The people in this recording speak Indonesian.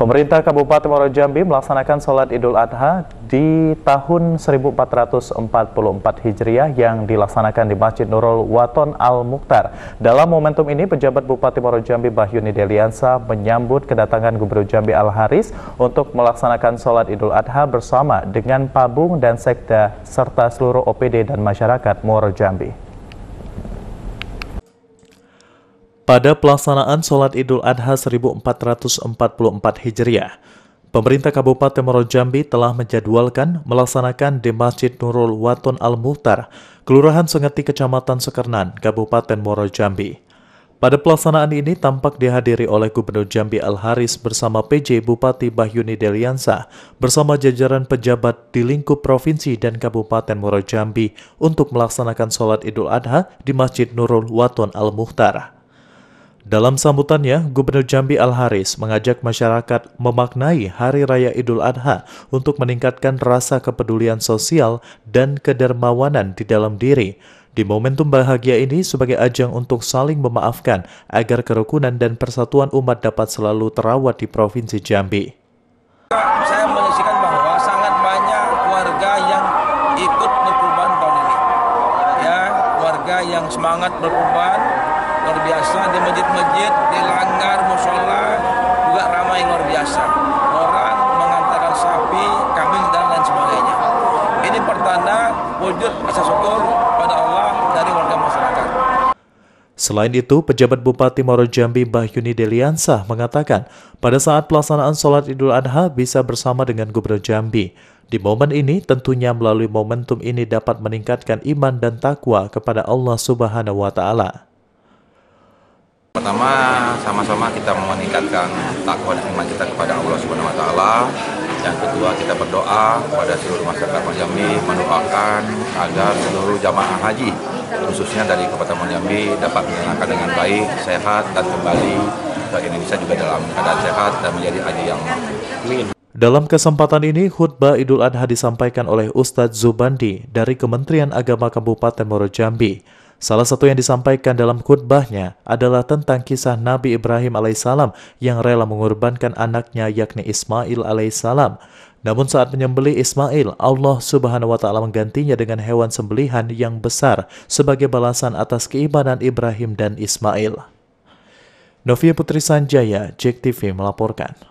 Pemerintah Kabupaten Muaro Jambi melaksanakan sholat Idul Adha di tahun 1444 Hijriah yang dilaksanakan di Masjid Nurul Waton Al Mukhtar. Dalam momentum ini, pejabat Bupati Muaro Jambi Bahyuni Deliansa menyambut kedatangan Gubernur Jambi Al Haris untuk melaksanakan sholat Idul Adha bersama dengan Pabung dan Sekda serta seluruh OPD dan masyarakat Muaro Jambi. Pada pelaksanaan sholat Idul Adha 1444 Hijriah, pemerintah Kabupaten Moro Jambi telah menjadwalkan melaksanakan di Masjid Nurul Waton Al-Muhtar, Kelurahan Sengeti, Kecamatan Sekernan, Kabupaten Moro Jambi. Pada pelaksanaan ini tampak dihadiri oleh Gubernur Jambi Al-Haris bersama PJ Bupati Bahyuni Deliansa bersama jajaran pejabat di lingkup provinsi dan Kabupaten Moro Jambi untuk melaksanakan sholat Idul Adha di Masjid Nurul Waton Al-Muhtar. Dalam sambutannya, Gubernur Jambi Al-Haris mengajak masyarakat memaknai Hari Raya Idul Adha untuk meningkatkan rasa kepedulian sosial dan kedermawanan di dalam diri. Di momentum bahagia ini sebagai ajang untuk saling memaafkan agar kerukunan dan persatuan umat dapat selalu terawat di Provinsi Jambi. Saya menyaksikan bahwa sangat banyak warga yang ikut berkurban tahun ini. Ya, warga yang semangat berkurban, luar biasa di masjid-masjid di langgar musola juga ramai luar biasa orang mengantarkan sapi kambing dan lain sebagainya ini pertanda wujud rasa syukur pada Allah dari warga masyarakat Selain itu, pejabat Bupati Moro Jambi Bahyuni Deliansah mengatakan, pada saat pelaksanaan sholat Idul Adha bisa bersama dengan Gubernur Jambi. Di momen ini, tentunya melalui momentum ini dapat meningkatkan iman dan takwa kepada Allah Subhanahu wa Ta'ala. Pertama, sama-sama kita meningkatkan takwa dan iman kita kepada Allah Subhanahu wa taala. Yang kedua, kita berdoa kepada seluruh masyarakat Majambi mendoakan agar seluruh jamaah haji khususnya dari Kabupaten Majambi dapat menyenangkan dengan baik, sehat dan kembali ke Indonesia juga dalam keadaan sehat dan menjadi haji yang amin. Dalam kesempatan ini, khutbah Idul Adha disampaikan oleh Ustadz Zubandi dari Kementerian Agama Kabupaten Moro Jambi. Salah satu yang disampaikan dalam khutbahnya adalah tentang kisah Nabi Ibrahim alaihissalam yang rela mengorbankan anaknya yakni Ismail alaihissalam. Namun saat menyembelih Ismail, Allah Subhanahu wa taala menggantinya dengan hewan sembelihan yang besar sebagai balasan atas keimanan Ibrahim dan Ismail. Novia Putri Sanjaya, JEK TV melaporkan.